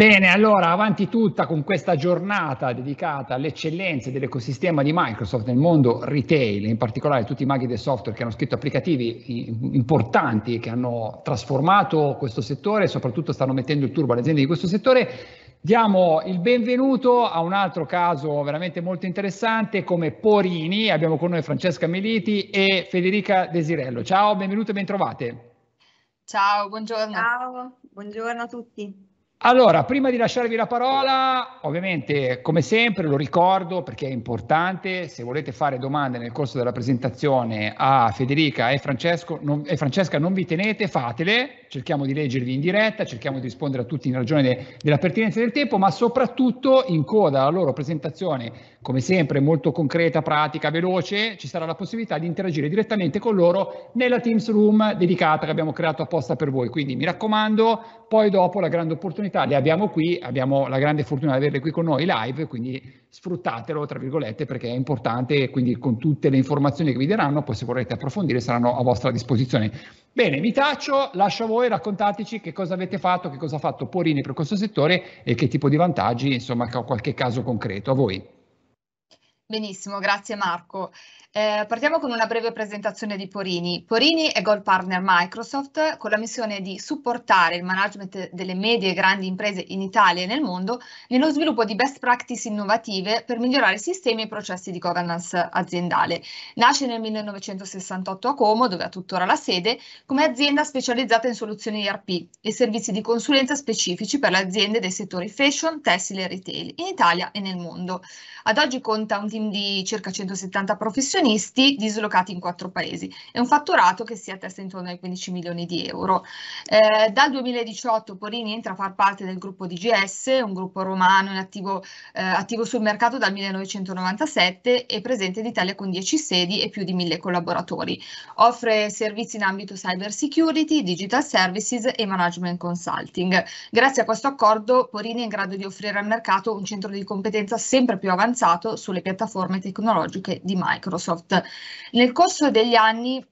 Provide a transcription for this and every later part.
Bene, allora avanti tutta con questa giornata dedicata all'eccellenza dell'ecosistema di Microsoft nel mondo retail, in particolare tutti i maghi del software che hanno scritto applicativi importanti che hanno trasformato questo settore e soprattutto stanno mettendo il turbo alle aziende di questo settore. Diamo il benvenuto a un altro caso veramente molto interessante come Porini, abbiamo con noi Francesca Meliti e Federica Desirello. Ciao, benvenute e bentrovate. Ciao, buongiorno. Ciao, buongiorno a tutti. Allora, prima di lasciarvi la parola, ovviamente come sempre lo ricordo perché è importante, se volete fare domande nel corso della presentazione a Federica e, Francesco, non, e Francesca non vi tenete, fatele, cerchiamo di leggervi in diretta, cerchiamo di rispondere a tutti in ragione de- della pertinenza del tempo, ma soprattutto in coda alla loro presentazione, come sempre molto concreta, pratica, veloce, ci sarà la possibilità di interagire direttamente con loro nella Teams Room dedicata che abbiamo creato apposta per voi. Quindi mi raccomando, poi dopo la grande opportunità, le abbiamo qui, abbiamo la grande fortuna di averle qui con noi live, quindi sfruttatelo, tra virgolette, perché è importante, quindi con tutte le informazioni che vi daranno, poi se vorrete approfondire saranno a vostra disposizione. Bene, vi taccio, lascio a voi, raccontateci che cosa avete fatto, che cosa ha fatto Porini per questo settore e che tipo di vantaggi, insomma, qualche caso concreto. A voi. Benissimo, grazie Marco. Eh, partiamo con una breve presentazione di Porini. Porini è Gold Partner Microsoft con la missione di supportare il management delle medie e grandi imprese in Italia e nel mondo nello sviluppo di best practice innovative per migliorare i sistemi e i processi di governance aziendale. Nasce nel 1968 a Como, dove ha tuttora la sede, come azienda specializzata in soluzioni ERP e servizi di consulenza specifici per le aziende dei settori fashion, tessile e retail in Italia e nel mondo. Ad oggi conta un team di circa 170 professionisti professionisti dislocati in quattro paesi È un fatturato che si attesta intorno ai 15 milioni di euro. Eh, dal 2018 Porini entra a far parte del gruppo DGS, un gruppo romano attivo, eh, attivo sul mercato dal 1997 e presente in Italia con 10 sedi e più di 1000 collaboratori. Offre servizi in ambito cyber security, digital services e management consulting. Grazie a questo accordo Porini è in grado di offrire al mercato un centro di competenza sempre più avanzato sulle piattaforme tecnologiche di Microsoft. Microsoft. Nel corso degli anni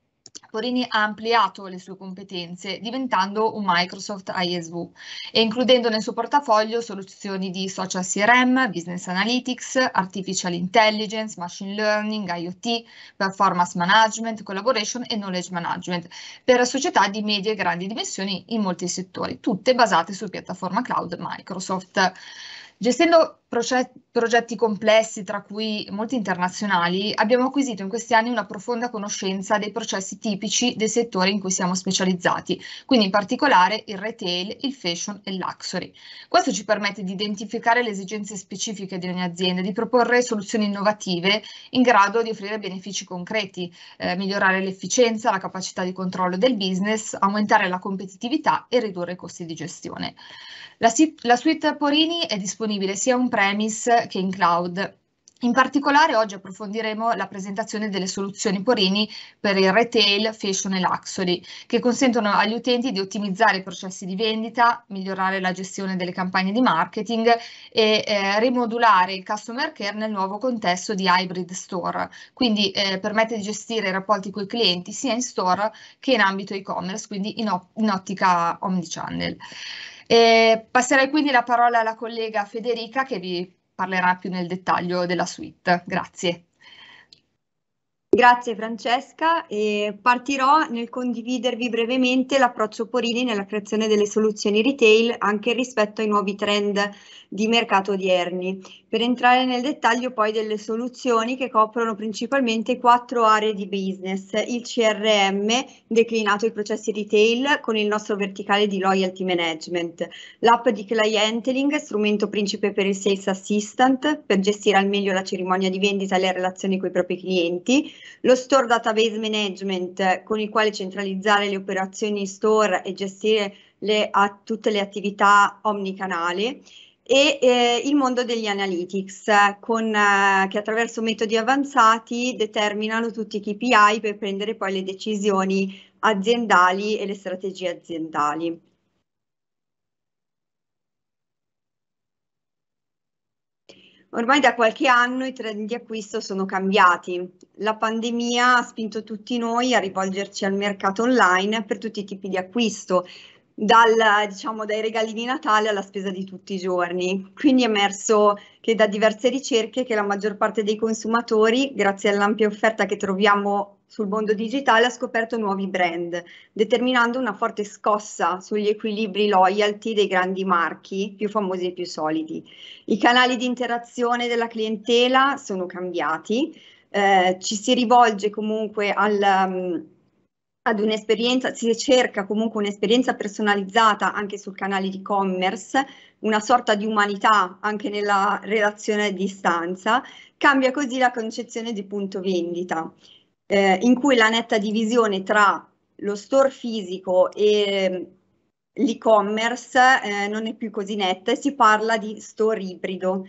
Forini ha ampliato le sue competenze diventando un Microsoft ISV e includendo nel suo portafoglio soluzioni di social CRM, business analytics, artificial intelligence, machine learning, IoT, performance management, collaboration e knowledge management per società di medie e grandi dimensioni in molti settori, tutte basate su piattaforma cloud Microsoft. Gestendo progetti complessi, tra cui molti internazionali, abbiamo acquisito in questi anni una profonda conoscenza dei processi tipici dei settori in cui siamo specializzati, quindi in particolare il retail, il fashion e l'uxury. Questo ci permette di identificare le esigenze specifiche di ogni azienda, di proporre soluzioni innovative in grado di offrire benefici concreti, eh, migliorare l'efficienza, la capacità di controllo del business, aumentare la competitività e ridurre i costi di gestione. La, la suite Porini è disponibile sia un on-premise che in cloud. In particolare oggi approfondiremo la presentazione delle soluzioni Porini per il retail, fashion e luxury, che consentono agli utenti di ottimizzare i processi di vendita, migliorare la gestione delle campagne di marketing e eh, rimodulare il customer care nel nuovo contesto di hybrid store. Quindi eh, permette di gestire i rapporti con i clienti sia in store che in ambito e-commerce, quindi in, in ottica omnichannel. E passerei quindi la parola alla collega Federica che vi parlerà più nel dettaglio della suite. Grazie. Grazie Francesca e partirò nel condividervi brevemente l'approccio Porini nella creazione delle soluzioni retail anche rispetto ai nuovi trend di mercato odierni per entrare nel dettaglio poi delle soluzioni che coprono principalmente quattro aree di business, il CRM, declinato ai processi retail con il nostro verticale di loyalty management, l'app di clienteling, strumento principe per il sales assistant, per gestire al meglio la cerimonia di vendita e le relazioni con i propri clienti, lo store database management con il quale centralizzare le operazioni in store e gestire le, tutte le attività omnicanali e eh, il mondo degli analytics, con, eh, che attraverso metodi avanzati determinano tutti i KPI per prendere poi le decisioni aziendali e le strategie aziendali. Ormai da qualche anno i trend di acquisto sono cambiati. La pandemia ha spinto tutti noi a rivolgerci al mercato online per tutti i tipi di acquisto, dal, diciamo, dai regali di Natale alla spesa di tutti i giorni. Quindi è emerso che da diverse ricerche che la maggior parte dei consumatori, grazie all'ampia offerta che troviamo sul mondo digitale, ha scoperto nuovi brand, determinando una forte scossa sugli equilibri loyalty dei grandi marchi, più famosi e più solidi. I canali di interazione della clientela sono cambiati, eh, ci si rivolge comunque al... Um, ad un'esperienza, si cerca comunque un'esperienza personalizzata anche sul canale di e-commerce, una sorta di umanità anche nella relazione a distanza, cambia così la concezione di punto vendita, eh, in cui la netta divisione tra lo store fisico e ehm, l'e-commerce eh, non è più così netta e si parla di store ibrido,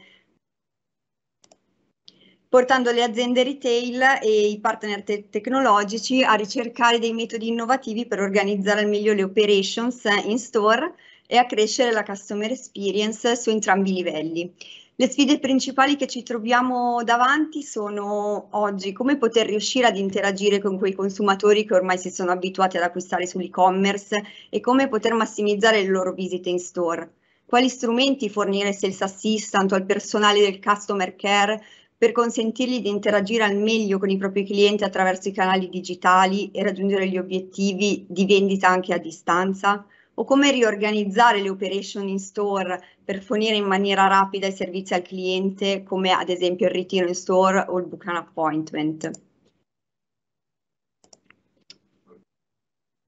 portando le aziende retail e i partner te- tecnologici a ricercare dei metodi innovativi per organizzare al meglio le operations in store e a crescere la customer experience su entrambi i livelli. Le sfide principali che ci troviamo davanti sono oggi come poter riuscire ad interagire con quei consumatori che ormai si sono abituati ad acquistare sull'e-commerce e come poter massimizzare le loro visite in store. Quali strumenti fornire sales assistant o al personale del customer care per consentirgli di interagire al meglio con i propri clienti attraverso i canali digitali e raggiungere gli obiettivi di vendita anche a distanza? O come riorganizzare le operation in store per fornire in maniera rapida i servizi al cliente, come ad esempio il ritiro in store o il book an appointment?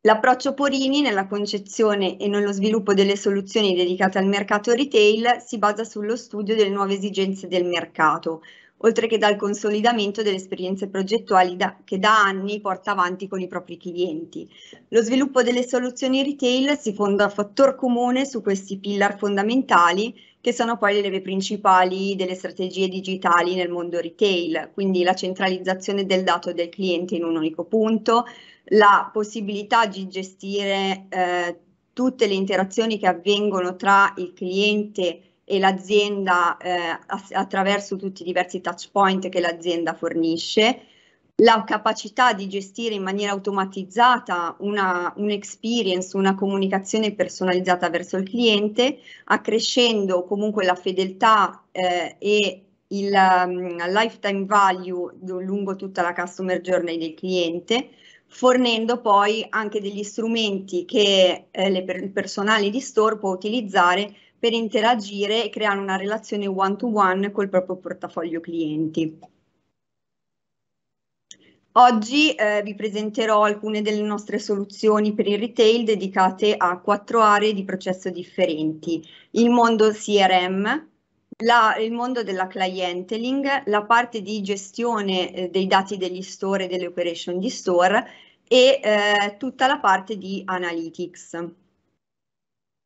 L'approccio Porini nella concezione e nello sviluppo delle soluzioni dedicate al mercato retail si basa sullo studio delle nuove esigenze del mercato, oltre che dal consolidamento delle esperienze progettuali da, che da anni porta avanti con i propri clienti. Lo sviluppo delle soluzioni retail si fonda a fattor comune su questi pillar fondamentali che sono poi le leve principali delle strategie digitali nel mondo retail, quindi la centralizzazione del dato del cliente in un unico punto, la possibilità di gestire eh, tutte le interazioni che avvengono tra il cliente e l'azienda eh, attraverso tutti i diversi touch point che l'azienda fornisce, la capacità di gestire in maniera automatizzata una, un'experience, una comunicazione personalizzata verso il cliente, accrescendo comunque la fedeltà eh, e il um, lifetime value lungo tutta la customer journey del cliente, fornendo poi anche degli strumenti che eh, le per- il personale di store può utilizzare per interagire e creare una relazione one-to-one col proprio portafoglio clienti. Oggi eh, vi presenterò alcune delle nostre soluzioni per il retail dedicate a quattro aree di processo differenti. Il mondo CRM, la, il mondo della clienteling, la parte di gestione eh, dei dati degli store e delle operation di store e eh, tutta la parte di analytics.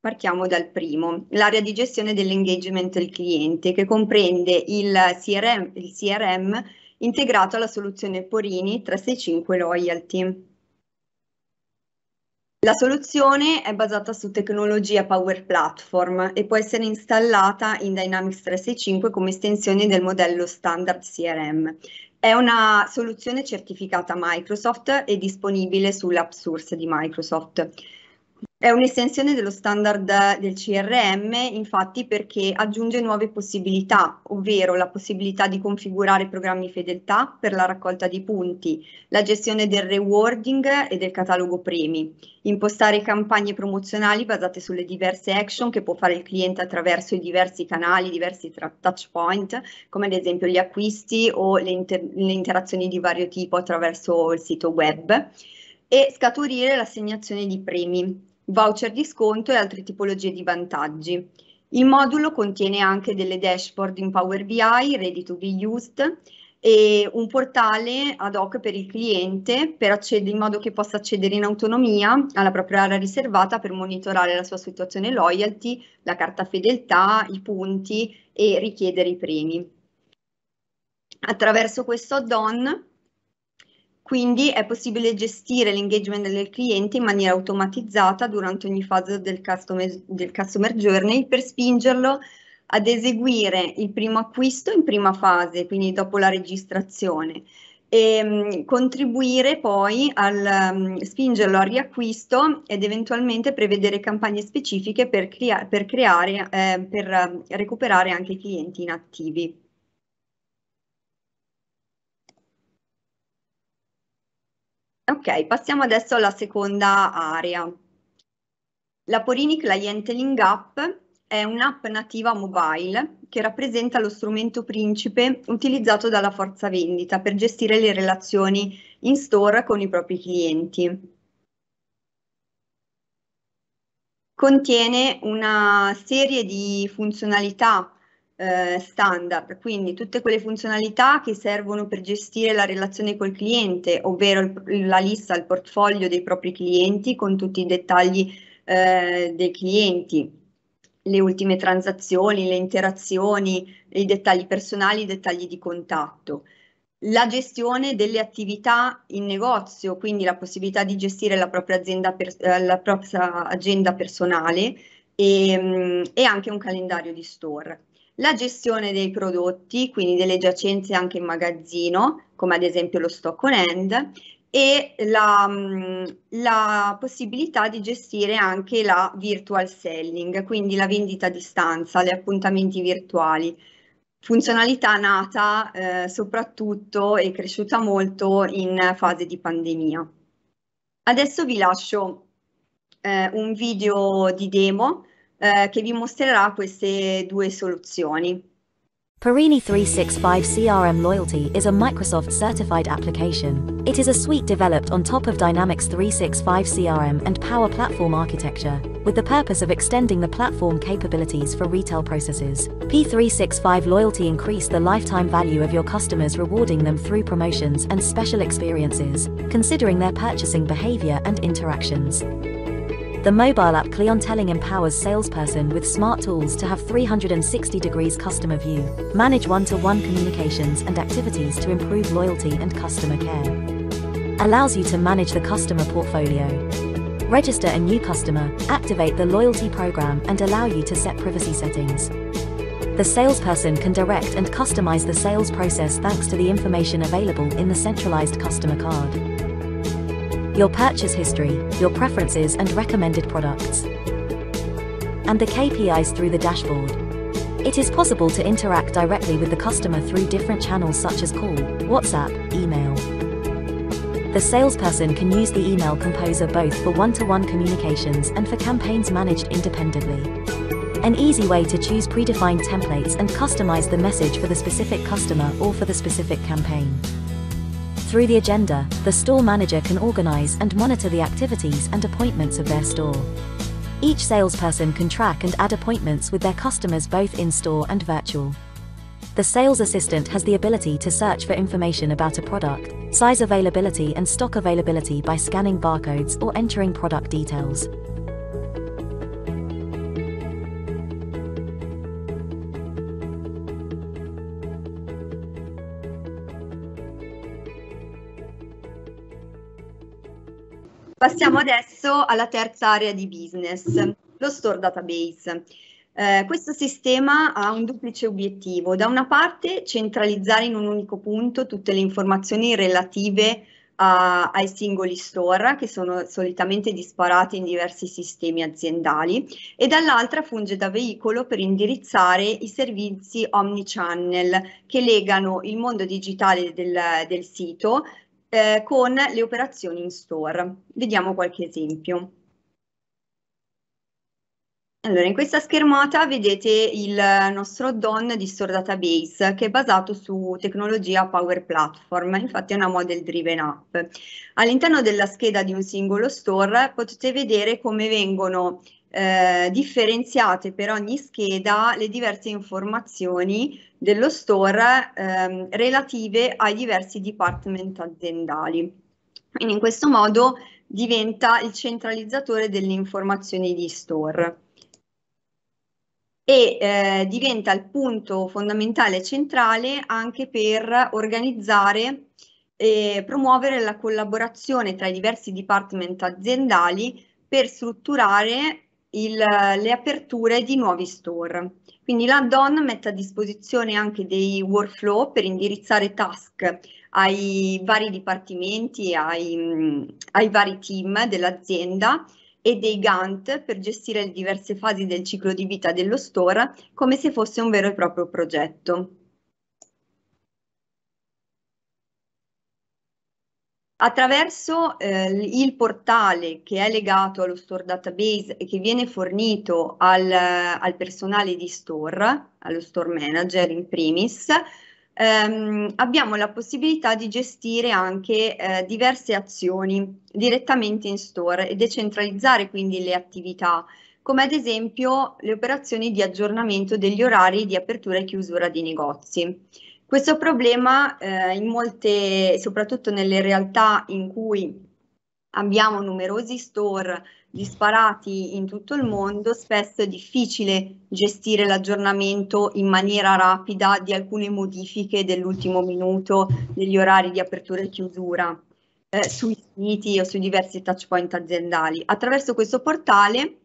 Partiamo dal primo, l'area di gestione dell'engagement del cliente che comprende il CRM, il CRM integrato alla soluzione Porini 365 Loyalty. La soluzione è basata su tecnologia Power Platform e può essere installata in Dynamics 365 come estensione del modello standard CRM. È una soluzione certificata Microsoft e disponibile sull'App Source di Microsoft. È un'estensione dello standard del CRM, infatti, perché aggiunge nuove possibilità, ovvero la possibilità di configurare programmi fedeltà per la raccolta di punti, la gestione del rewarding e del catalogo premi, impostare campagne promozionali basate sulle diverse action che può fare il cliente attraverso i diversi canali, diversi touch point, come ad esempio gli acquisti o le, inter le interazioni di vario tipo attraverso il sito web e scaturire l'assegnazione di premi, voucher di sconto e altre tipologie di vantaggi. Il modulo contiene anche delle dashboard in Power BI, ready to be used, e un portale ad hoc per il cliente per acced- in modo che possa accedere in autonomia alla propria area riservata per monitorare la sua situazione loyalty, la carta fedeltà, i punti e richiedere i premi. Attraverso questo add-on quindi è possibile gestire l'engagement del cliente in maniera automatizzata durante ogni fase del customer, del customer journey per spingerlo ad eseguire il primo acquisto in prima fase, quindi dopo la registrazione, e ehm, contribuire poi al um, spingerlo al riacquisto ed eventualmente prevedere campagne specifiche per, crea per creare, eh, per mm, recuperare anche i clienti inattivi. Ok, passiamo adesso alla seconda area. La Porini Clienteling Link App è un'app nativa mobile che rappresenta lo strumento principe utilizzato dalla forza vendita per gestire le relazioni in store con i propri clienti. Contiene una serie di funzionalità eh, standard, quindi tutte quelle funzionalità che servono per gestire la relazione col cliente, ovvero la lista, il portfolio dei propri clienti con tutti i dettagli eh, dei clienti, le ultime transazioni, le interazioni, i dettagli personali, i dettagli di contatto la gestione delle attività in negozio, quindi la possibilità di gestire la propria, per, eh, la propria agenda personale e, ehm, e, anche un calendario di store la gestione dei prodotti, quindi delle giacenze anche in magazzino, come ad esempio lo stock on end, e la, mm, la, possibilità di gestire anche la virtual selling, quindi la vendita a distanza, gli appuntamenti virtuali. Funzionalità nata eh, soprattutto e cresciuta molto in fase di pandemia. Adesso vi lascio eh, un video di demo eh, che vi mostrerà queste due soluzioni. Perini 365 CRM Loyalty is a Microsoft certified application. It is a suite developed on top of Dynamics 365 CRM and Power Platform architecture, with the purpose of extending the platform capabilities for retail processes. P365 Loyalty increase the lifetime value of your customers rewarding them through promotions and special experiences, considering their purchasing behavior and interactions. The mobile app Cleontelling empowers salesperson with smart tools to have 360 degrees customer view, manage one to -one communications and activities to improve loyalty and customer care. Allows you to manage the customer portfolio, register a new customer, activate the loyalty program and allow you to set privacy settings. The salesperson can direct and customize the sales process thanks to the information available in the centralized customer card your purchase history, your preferences and recommended products, and the KPIs through the dashboard. It is possible to interact directly with the customer through different channels such as call, WhatsApp, email. The salesperson can use the email composer both for one-to-one communications and for campaigns managed independently. An easy way to choose predefined templates and customize the message for the specific customer or for the specific campaign. Through the agenda, the store manager can organize and monitor the activities and appointments of their store. Each salesperson can track and add appointments with their customers both in store and virtual. The sales assistant has the ability to search for information about a product, size availability, and stock availability by scanning barcodes or entering product details. Passiamo adesso alla terza area di business, lo store database. Eh, questo sistema ha un duplice obiettivo. Da una parte centralizzare in un unico punto tutte le informazioni relative a, ai singoli store che sono solitamente disparati in diversi sistemi aziendali e dall'altra funge da veicolo per indirizzare i servizi omnichannel che legano il mondo digitale del, del sito eh, con le operazioni in store. Vediamo qualche esempio. Allora, in questa schermata vedete il nostro DON di Store Database che è basato su tecnologia Power Platform, infatti è una model driven app. All'interno della scheda di un singolo store potete vedere come vengono eh, differenziate per ogni scheda le diverse informazioni dello store ehm, relative ai diversi department aziendali. Quindi in questo modo diventa il centralizzatore delle informazioni di store e eh, diventa il punto fondamentale e centrale anche per organizzare e promuovere la collaborazione tra i diversi department aziendali per strutturare il, eh, le aperture di nuovi store. Quindi l'add-on mette a disposizione anche dei workflow per indirizzare task ai vari dipartimenti, ai, mm, ai vari team dell'azienda e dei Gantt per gestire le diverse fasi del ciclo di vita dello store come se fosse un vero e proprio progetto. Attraverso eh, il portale che è legato allo store database e che viene fornito al, al personale di store, allo store manager in primis, ehm, abbiamo la possibilità di gestire anche eh, diverse azioni direttamente in store e decentralizzare quindi le attività, come ad esempio le operazioni di aggiornamento degli orari di apertura e chiusura di negozi. Questo problema eh, in molte, soprattutto nelle realtà in cui abbiamo numerosi store disparati in tutto il mondo, spesso è difficile gestire l'aggiornamento in maniera rapida di alcune modifiche dell'ultimo minuto degli orari di apertura e chiusura eh, sui siti o sui diversi touch point aziendali. Attraverso questo portale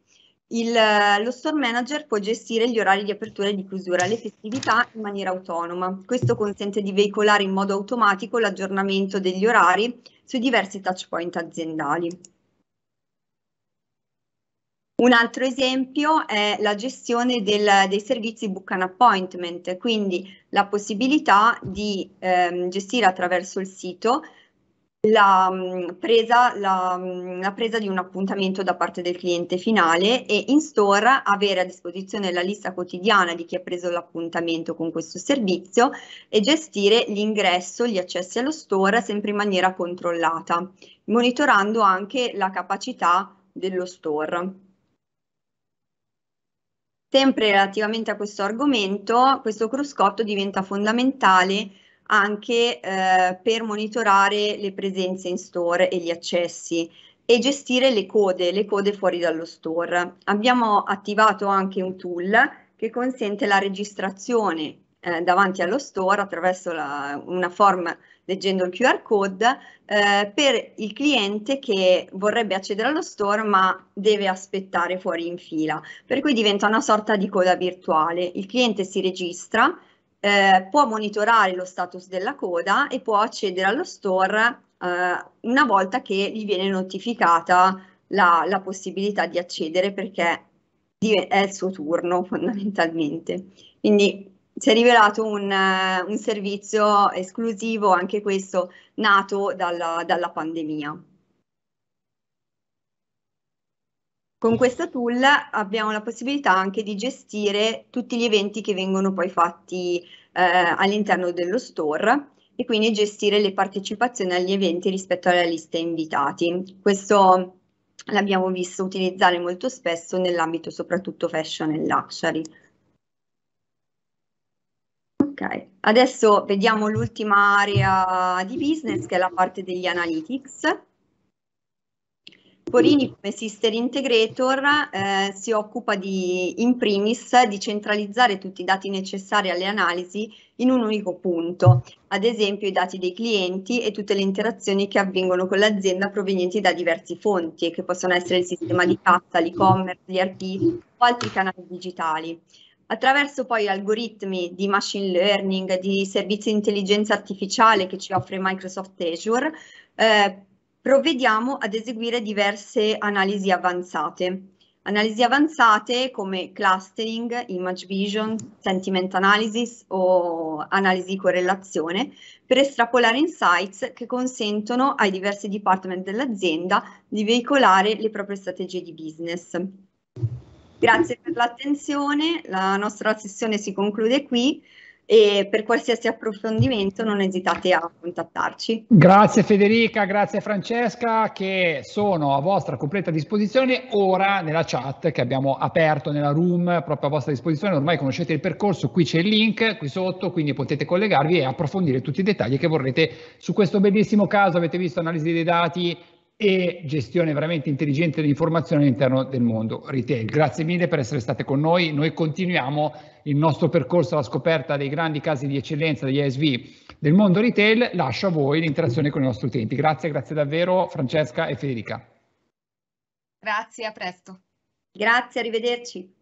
il, eh, lo store manager può gestire gli orari di apertura e di chiusura, le festività in maniera autonoma. Questo consente di veicolare in modo automatico l'aggiornamento degli orari sui diversi touchpoint aziendali. Un altro esempio è la gestione del, dei servizi book an appointment, quindi la possibilità di ehm, gestire attraverso il sito la mm, presa, la, mm, la presa, di un appuntamento da parte del cliente finale e in store avere a disposizione la lista quotidiana di chi ha preso l'appuntamento con questo servizio e gestire l'ingresso, gli accessi allo store sempre in maniera controllata, monitorando anche la capacità dello store. Sempre relativamente a questo argomento, questo cruscotto diventa fondamentale anche eh, per monitorare le presenze in store e gli accessi e gestire le code, le code fuori dallo store. Abbiamo attivato anche un tool che consente la registrazione eh, davanti allo store attraverso la, una form leggendo il QR code eh, per il cliente che vorrebbe accedere allo store ma deve aspettare fuori in fila. Per cui diventa una sorta di coda virtuale. Il cliente si registra, eh, può monitorare lo status della coda e può accedere allo store eh, una volta che gli viene notificata la, la possibilità di accedere perché è il suo turno fondamentalmente. Quindi si è rivelato un, eh, un servizio esclusivo, anche questo nato dalla, dalla pandemia. Con questa tool abbiamo la possibilità anche di gestire tutti gli eventi che vengono poi fatti eh, all'interno dello store e quindi gestire le partecipazioni agli eventi rispetto alla lista invitati. Questo l'abbiamo visto utilizzare molto spesso nell'ambito soprattutto fashion e luxury. Ok, adesso vediamo l'ultima area di business che è la parte degli analytics. Sporini come Sister Integrator eh, si occupa di, in primis di centralizzare tutti i dati necessari alle analisi in un unico punto, ad esempio i dati dei clienti e tutte le interazioni che avvengono con l'azienda provenienti da diverse fonti che possono essere il sistema di cassa, l'e-commerce, gli l'ERP o altri canali digitali attraverso poi algoritmi di machine learning, di servizi di intelligenza artificiale che ci offre Microsoft Azure, eh, provvediamo ad eseguire diverse analisi avanzate. Analisi avanzate come clustering, image vision, sentiment analysis o analisi correlazione per estrapolare insights che consentono ai diversi dipartment dell'azienda di veicolare le proprie strategie di business. Grazie per l'attenzione, la nostra sessione si conclude qui e per qualsiasi approfondimento non esitate a contattarci. Grazie Federica, grazie Francesca che sono a vostra completa disposizione ora nella chat che abbiamo aperto nella room proprio a vostra disposizione, ormai conoscete il percorso, qui c'è il link qui sotto, quindi potete collegarvi e approfondire tutti i dettagli che vorrete su questo bellissimo caso, avete visto analisi dei dati, e gestione veramente intelligente dell'informazione all'interno del mondo retail. Grazie mille per essere state con noi. Noi continuiamo il nostro percorso alla scoperta dei grandi casi di eccellenza degli ESV del mondo retail. Lascio a voi l'interazione con i nostri utenti. Grazie, grazie davvero Francesca e Federica. Grazie, a presto. Grazie, arrivederci.